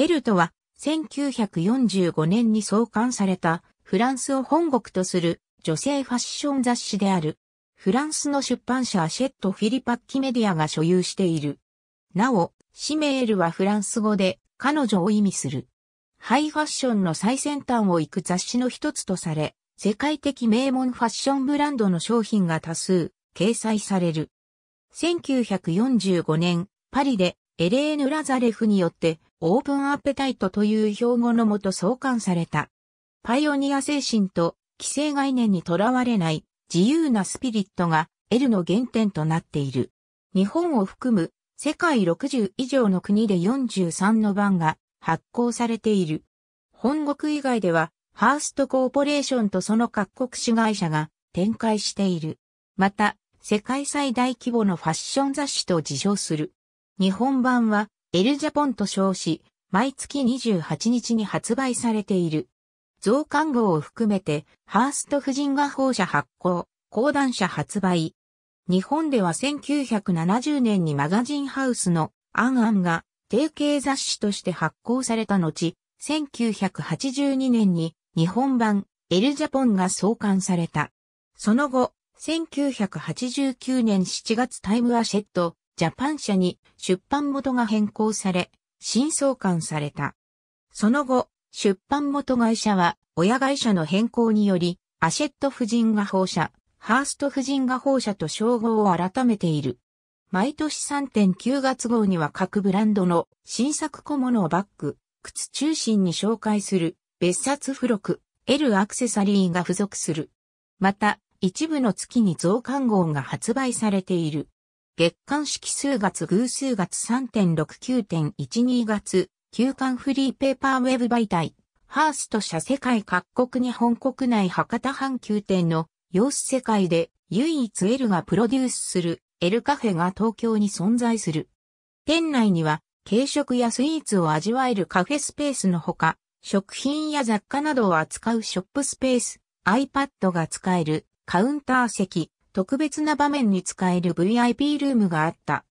エルトは1945年に創刊されたフランスを本国とする女性ファッション雑誌であるフランスの出版社シェット・フィリパッキメディアが所有している。なお、シメエルはフランス語で彼女を意味する。ハイファッションの最先端を行く雑誌の一つとされ、世界的名門ファッションブランドの商品が多数掲載される。1945年、パリでエレーヌ・ラザレフによってオープンアペタイトという標語のもと創刊された。パイオニア精神と規制概念にとらわれない自由なスピリットが L の原点となっている。日本を含む世界60以上の国で43の版が発行されている。本国以外ではハーストコーポレーションとその各国市会社が展開している。また、世界最大規模のファッション雑誌と自称する。日本版はエルジャポンと称し、毎月28日に発売されている。増刊号を含めて、ハースト夫人が放射発行、講談社発売。日本では1970年にマガジンハウスのアンアンが定型雑誌として発行された後、1982年に日本版エルジャポンが創刊された。その後、1989年7月タイムアシェット、ジャパン社に出版元が変更され、新創刊された。その後、出版元会社は親会社の変更により、アシェット婦人が放射、ハースト婦人が放射と称号を改めている。毎年3.9月号には各ブランドの新作小物をバッグ、靴中心に紹介する別冊付録、L アクセサリーが付属する。また、一部の月に増刊号が発売されている。月間式数月偶数月3.69.12月、休館フリーペーパーウェブ媒体、ハースト社世界各国日本国内博多阪急店の様子世界で唯一 L がプロデュースする L カフェが東京に存在する。店内には軽食やスイーツを味わえるカフェスペースのほか、食品や雑貨などを扱うショップスペース、iPad が使えるカウンター席、特別な場面に使える VIP ルームがあった。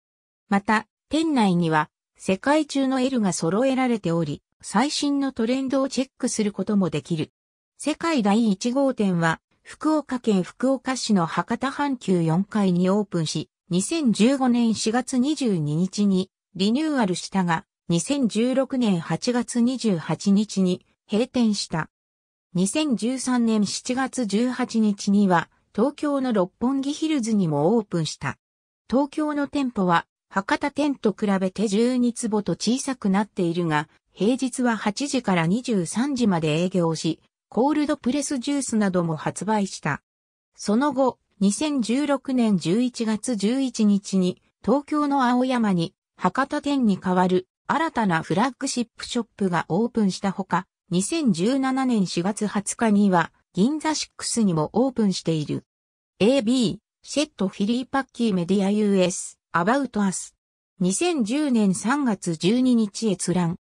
また、店内には世界中の L が揃えられており、最新のトレンドをチェックすることもできる。世界第1号店は、福岡県福岡市の博多阪急4階にオープンし、2015年4月22日にリニューアルしたが、2016年8月28日に閉店した。2013年7月18日には東京の六本木ヒルズにもオープンした。東京の店舗は博多店と比べて12坪と小さくなっているが、平日は8時から23時まで営業し、コールドプレスジュースなども発売した。その後、2016年11月11日に、東京の青山に、博多店に代わる新たなフラッグシップショップがオープンしたほか、2017年4月20日には、銀座6にもオープンしている。AB、セットフィリーパッキーメディア US、アバウトアス。2010年3月12日閲覧。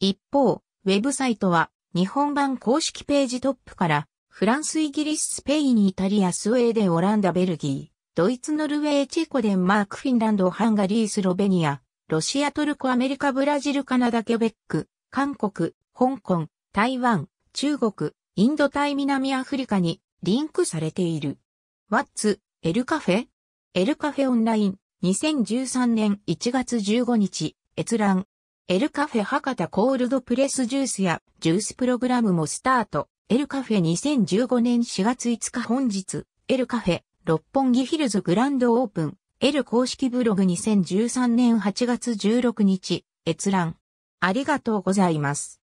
一方、ウェブサイトは日本版公式ページトップからフランス、イギリス、スペイン、イタリア、スウェーデン、オランダ、ベルギー、ドイツ、ノルウェー、チェコ、デンマーク、フィンランド、ハンガリー、スロベニア、ロシア、トルコ、アメリカ、ブラジル、カナダ、ケベック、韓国、香港、台湾、中国、インド対南アフリカにリンクされている。ワッツ、エルカフェエルカフェオンライン、2013年1月15日、閲覧。エルカフェ博多コールドプレスジュースやジュースプログラムもスタート。エルカフェ2015年4月5日本日、エルカフェ、六本木ヒルズグランドオープン、エル公式ブログ2013年8月16日、閲覧。ありがとうございます。